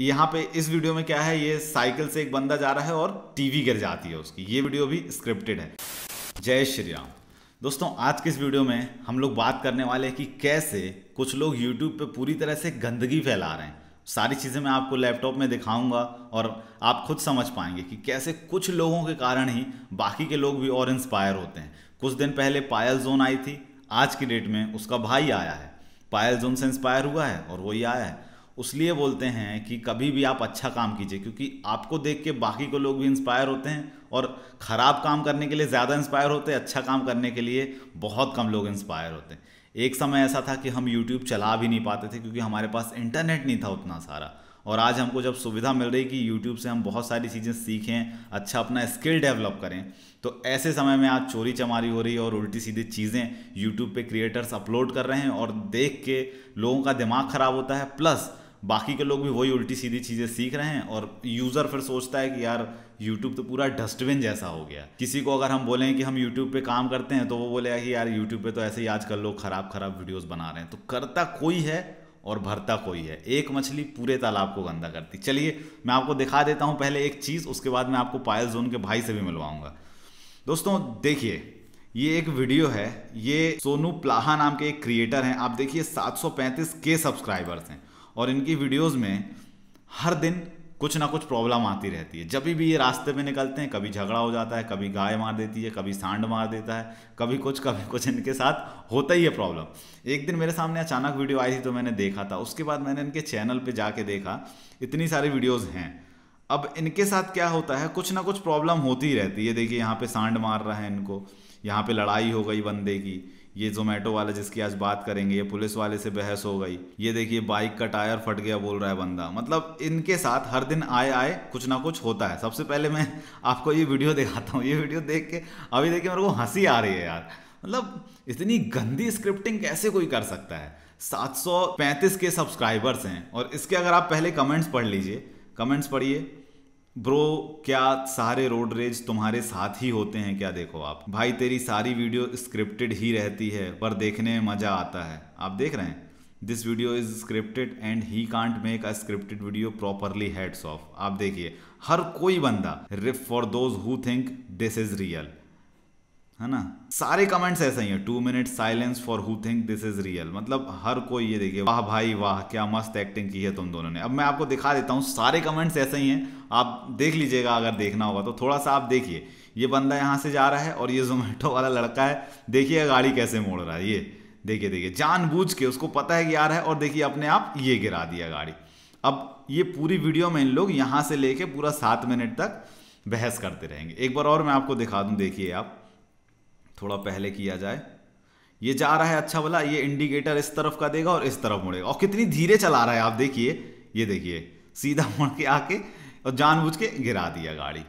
यहाँ पे इस वीडियो में क्या है ये साइकिल से एक बंदा जा रहा है और टीवी गिर जाती है उसकी ये वीडियो भी स्क्रिप्टेड है जय श्री राम दोस्तों आज के इस वीडियो में हम लोग बात करने वाले हैं कि कैसे कुछ लोग यूट्यूब पे पूरी तरह से गंदगी फैला रहे हैं सारी चीज़ें मैं आपको लैपटॉप में दिखाऊंगा और आप खुद समझ पाएंगे कि कैसे कुछ लोगों के कारण ही बाकी के लोग भी और इंस्पायर होते हैं कुछ दिन पहले पायल जोन आई थी आज की डेट में उसका भाई आया है पायल जोन से इंस्पायर हुआ है और वही आया है उसलिए बोलते हैं कि कभी भी आप अच्छा काम कीजिए क्योंकि आपको देख के बाकी को लोग भी इंस्पायर होते हैं और ख़राब काम करने के लिए ज़्यादा इंस्पायर होते हैं अच्छा काम करने के लिए बहुत कम लोग इंस्पायर होते हैं एक समय ऐसा था कि हम यूट्यूब चला भी नहीं पाते थे क्योंकि हमारे पास इंटरनेट नहीं था उतना सारा और आज हमको जब सुविधा मिल रही कि यूट्यूब से हम बहुत सारी चीज़ें सीखें अच्छा अपना स्किल डेवलप करें तो ऐसे समय में आज चोरी चमारी हो रही है और उल्टी सीधी चीज़ें यूट्यूब पे क्रिएटर्स अपलोड कर रहे हैं और देख के लोगों का दिमाग ख़राब होता है प्लस बाकी के लोग भी वही उल्टी सीधी चीज़ें सीख रहे हैं और यूज़र फिर सोचता है कि यार यूट्यूब तो पूरा डस्टबिन जैसा हो गया किसी को अगर हम बोलें कि हम यूट्यूब पे काम करते हैं तो वो बोलेगा कि यार यूट्यूब पे तो ऐसे ही आजकल लोग ख़राब ख़राब वीडियोस बना रहे हैं तो करता कोई है और भरता कोई है एक मछली पूरे तालाब को गंदा करती चलिए मैं आपको दिखा देता हूँ पहले एक चीज़ उसके बाद मैं आपको पायल जोन के भाई से भी मिलवाऊंगा दोस्तों देखिए ये एक वीडियो है ये सोनू प्लाहा नाम के एक क्रिएटर हैं आप देखिए 735 के सब्सक्राइबर्स हैं और इनकी वीडियोस में हर दिन कुछ ना कुछ प्रॉब्लम आती रहती है जब भी ये रास्ते में निकलते हैं कभी झगड़ा हो जाता है कभी गाय मार देती है कभी सांड मार देता है कभी कुछ कभी कुछ इनके साथ होता ही है प्रॉब्लम एक दिन मेरे सामने अचानक वीडियो आई थी तो मैंने देखा था उसके बाद मैंने इनके चैनल पर जाके देखा इतनी सारी वीडियोज़ हैं अब इनके साथ क्या होता है कुछ ना कुछ प्रॉब्लम होती ही रहती है देखिए यहाँ पे सांड मार रहा है इनको यहाँ पे लड़ाई हो गई बंदे की ये जोमेटो वाले जिसकी आज बात करेंगे ये पुलिस वाले से बहस हो गई ये देखिए बाइक का टायर फट गया बोल रहा है बंदा मतलब इनके साथ हर दिन आए आए कुछ ना कुछ होता है सबसे पहले मैं आपको ये वीडियो दिखाता हूँ ये वीडियो देख के अभी देखिए मेरे को हंसी आ रही है यार मतलब इतनी गंदी स्क्रिप्टिंग कैसे कोई कर सकता है 735 के सब्सक्राइबर्स हैं और इसके अगर आप पहले कमेंट्स पढ़ लीजिए कमेंट्स पढ़िए ब्रो क्या सारे रोड रेज तुम्हारे साथ ही होते हैं क्या देखो आप भाई तेरी सारी वीडियो स्क्रिप्टेड ही रहती है पर देखने में मज़ा आता है आप देख रहे हैं this video is scripted and he can't make a scripted video properly heads off आप देखिए हर कोई बंदा RIP for those who think this is real है ना सारे कमेंट्स ऐसे ही है two minute silence for who think this is real मतलब हर कोई ये देखिए वाह भाई वाह क्या मस्त एक्टिंग की है तुम दोनों ने अब मैं आपको दिखा देता हूँ सारे कमेंट्स ऐसे ही हैं आप देख लीजिएगा अगर देखना होगा तो थोड़ा सा आप देखिए ये बंदा यहाँ से जा रहा है और ये जोमेटो वाला लड़का है देखिए गाड़ी कैसे मोड़ रहा है ये देखिए देखिए जानबूझ के उसको पता है कि आ रहा है और देखिए अपने आप ये गिरा दिया गाड़ी अब ये पूरी वीडियो में इन लोग यहाँ से लेके पूरा सात मिनट तक बहस करते रहेंगे एक बार और मैं आपको दिखा दूँ देखिए आप थोड़ा पहले किया जाए ये जा रहा है अच्छा वाला ये इंडिकेटर इस तरफ का देगा और इस तरफ मुड़ेगा और कितनी धीरे चला रहा है आप देखिए ये देखिए सीधा मुड़ के आके और जानबूझ के गिरा दिया गाड़ी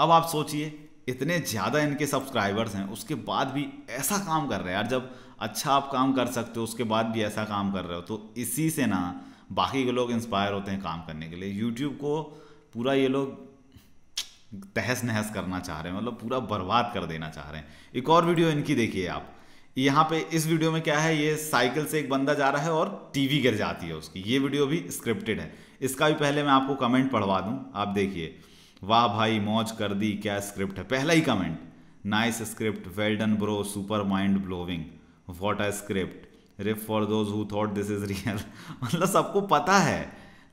अब आप सोचिए इतने ज़्यादा इनके सब्सक्राइबर्स हैं उसके बाद भी ऐसा काम कर रहे हैं यार जब अच्छा आप काम कर सकते हो उसके बाद भी ऐसा काम कर रहे हो तो इसी से ना बाकी के लोग इंस्पायर होते हैं काम करने के लिए यूट्यूब को पूरा ये लोग तहस नहस करना चाह रहे हैं मतलब पूरा बर्बाद कर देना चाह रहे हैं एक और वीडियो इनकी देखिए आप यहाँ पे इस वीडियो में क्या है ये साइकिल से एक बंदा जा रहा है और टीवी गिर जाती है उसकी ये वीडियो भी स्क्रिप्टेड है इसका भी पहले मैं आपको कमेंट पढ़वा दूँ आप देखिए वाह भाई मौज कर दी क्या स्क्रिप्ट है पहला ही comment nice script well done bro super mind blowing what a script RIP for those who thought this is real मतलब सबको पता है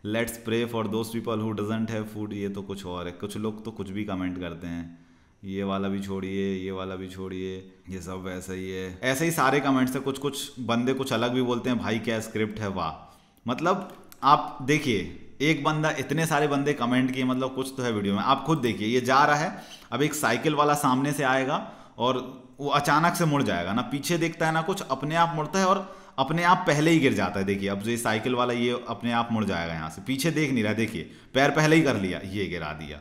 let's pray for those people who doesn't have food ये तो कुछ और है कुछ लोग तो कुछ भी कमेंट करते हैं ये वाला भी छोड़िए ये वाला भी छोड़िए ये सब वैसा ही है ऐसे ही सारे कमेंट्स हैं कुछ कुछ बंदे कुछ अलग भी बोलते हैं भाई क्या स्क्रिप्ट है वाह मतलब आप देखिए एक बंदा इतने सारे बंदे कमेंट किए मतलब कुछ तो है वीडियो में आप खुद देखिए ये जा रहा है अब एक साइकिल वाला सामने से आएगा और वो अचानक से मुड़ जाएगा ना पीछे देखता है ना कुछ अपने आप मुड़ता है और अपने आप पहले ही गिर जाता है देखिए अब जो साइकिल वाला ये अपने आप मुड़ जाएगा यहाँ से पीछे देख नहीं रहा देखिए पैर पहले ही कर लिया ये गिरा दिया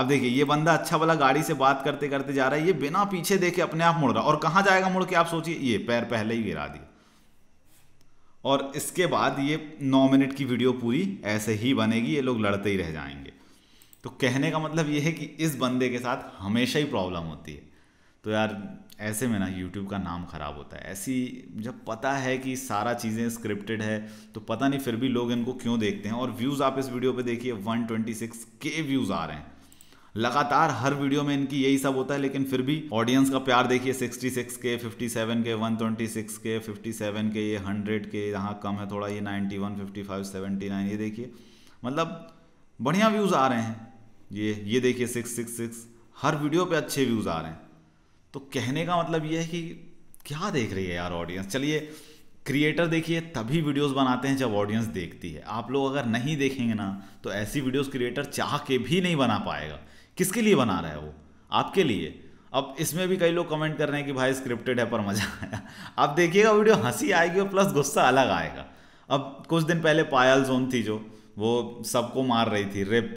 अब देखिए ये बंदा अच्छा वाला गाड़ी से बात करते करते जा रहा है ये बिना पीछे देखे अपने आप मुड़ रहा और कहाँ जाएगा मुड़ के आप सोचिए ये पैर पहले ही गिरा दिया और इसके बाद ये नौ मिनट की वीडियो पूरी ऐसे ही बनेगी ये लोग लड़ते ही रह जाएंगे तो कहने का मतलब ये है कि इस बंदे के साथ हमेशा ही प्रॉब्लम होती है तो यार ऐसे में ना यूट्यूब का नाम ख़राब होता है ऐसी जब पता है कि सारा चीज़ें स्क्रिप्टेड है तो पता नहीं फिर भी लोग इनको क्यों देखते हैं और व्यूज़ आप इस वीडियो पे देखिए 126 के व्यूज़ आ रहे हैं लगातार हर वीडियो में इनकी यही सब होता है लेकिन फिर भी ऑडियंस का प्यार देखिए 66 के 57 के 126 के 57 के ये 100 के यहाँ कम है थोड़ा ये 91 55 79 ये देखिए मतलब बढ़िया व्यूज़ आ रहे हैं ये ये देखिए 666 हर वीडियो पे अच्छे व्यूज़ आ रहे हैं तो कहने का मतलब ये है कि क्या देख रही है यार ऑडियंस चलिए क्रिएटर देखिए तभी वीडियोस बनाते हैं जब ऑडियंस देखती है आप लोग अगर नहीं देखेंगे ना तो ऐसी वीडियोस क्रिएटर चाह के भी नहीं बना पाएगा किसके लिए बना रहा है वो आपके लिए अब इसमें भी कई लोग कमेंट कर रहे हैं कि भाई स्क्रिप्टेड है पर मज़ा आया आप देखिएगा वीडियो हंसी आएगी और प्लस गुस्सा अलग आएगा अब कुछ दिन पहले पायल जोन थी जो वो सबको मार रही थी रिप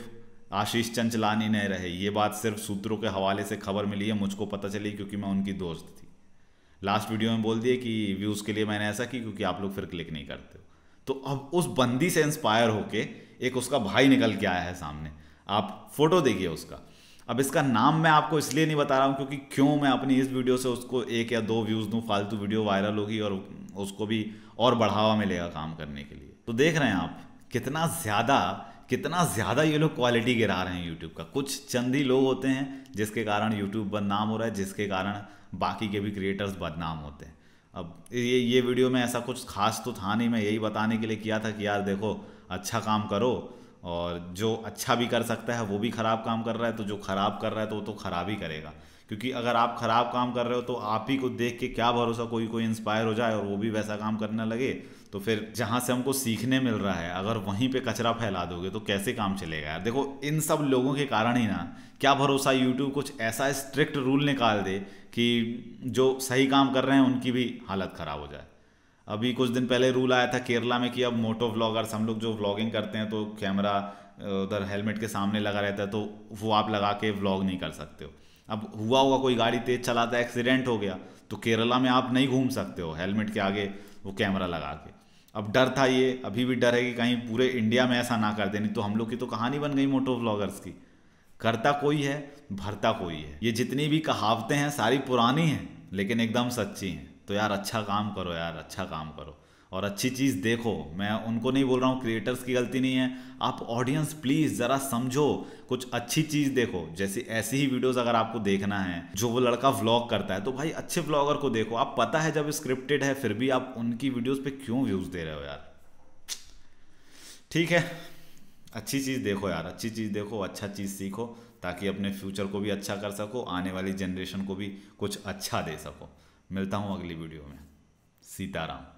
आशीष चंचलानी नहीं रहे ये बात सिर्फ सूत्रों के हवाले से खबर मिली है मुझको पता चली क्योंकि मैं उनकी दोस्त थी लास्ट वीडियो में बोल दिए कि व्यूज़ के लिए मैंने ऐसा की क्योंकि आप लोग फिर क्लिक नहीं करते हो तो अब उस बंदी से इंस्पायर होके एक उसका भाई निकल के आया है सामने आप फोटो देखिए उसका अब इसका नाम मैं आपको इसलिए नहीं बता रहा हूँ क्योंकि क्यों मैं अपनी इस वीडियो से उसको एक या दो व्यूज़ दूँ फालतू वीडियो वायरल होगी और उसको भी और बढ़ावा मिलेगा काम करने के लिए तो देख रहे हैं आप कितना ज़्यादा कितना ज़्यादा ये लोग क्वालिटी गिरा रहे हैं यूट्यूब का कुछ चंद ही लोग होते हैं जिसके कारण यूट्यूब बदनाम हो रहा है जिसके कारण बाकी के भी क्रिएटर्स बदनाम होते हैं अब ये ये वीडियो में ऐसा कुछ खास तो था नहीं मैं यही बताने के लिए किया था कि यार देखो अच्छा काम करो और जो अच्छा भी कर सकता है वो भी ख़राब काम कर रहा है तो जो ख़राब कर रहा है तो वो तो ख़राब ही करेगा क्योंकि अगर आप ख़राब काम कर रहे हो तो आप ही को देख के क्या भरोसा कोई कोई इंस्पायर हो जाए और वो भी वैसा काम करने लगे तो फिर जहाँ से हमको सीखने मिल रहा है अगर वहीं पे कचरा फैला दोगे तो कैसे काम चलेगा यार देखो इन सब लोगों के कारण ही ना क्या भरोसा यूट्यूब कुछ ऐसा स्ट्रिक्ट रूल निकाल दे कि जो सही काम कर रहे हैं उनकी भी हालत ख़राब हो जाए अभी कुछ दिन पहले रूल आया था केरला में कि अब मोटो व्लॉगर्स हम लोग जो व्लॉगिंग करते हैं तो कैमरा उधर हेलमेट के सामने लगा रहता है तो वो आप लगा के व्लॉग नहीं कर सकते हो अब हुआ हुआ कोई गाड़ी तेज चलाता है एक्सीडेंट हो गया तो केरला में आप नहीं घूम सकते हो हेलमेट के आगे वो कैमरा लगा के अब डर था ये अभी भी डर है कि कहीं पूरे इंडिया में ऐसा ना कर दे नहीं तो हम लोग की तो कहानी बन गई मोटो ब्लॉगर्स की करता कोई है भरता कोई है ये जितनी भी कहावतें हैं सारी पुरानी हैं लेकिन एकदम सच्ची हैं तो यार अच्छा काम करो यार अच्छा काम करो और अच्छी चीज़ देखो मैं उनको नहीं बोल रहा हूँ क्रिएटर्स की गलती नहीं है आप ऑडियंस प्लीज़ ज़रा समझो कुछ अच्छी चीज़ देखो जैसे ऐसी ही वीडियोस अगर आपको देखना है जो वो लड़का व्लॉग करता है तो भाई अच्छे व्लॉगर को देखो आप पता है जब स्क्रिप्टेड है फिर भी आप उनकी वीडियोज़ पर क्यों व्यूज़ दे रहे हो यार ठीक है अच्छी चीज़ देखो यार अच्छी चीज़ देखो अच्छा चीज़ सीखो ताकि अपने फ्यूचर को भी अच्छा कर सको आने वाली जनरेशन को भी कुछ अच्छा दे सको मिलता हूँ अगली वीडियो में सीताराम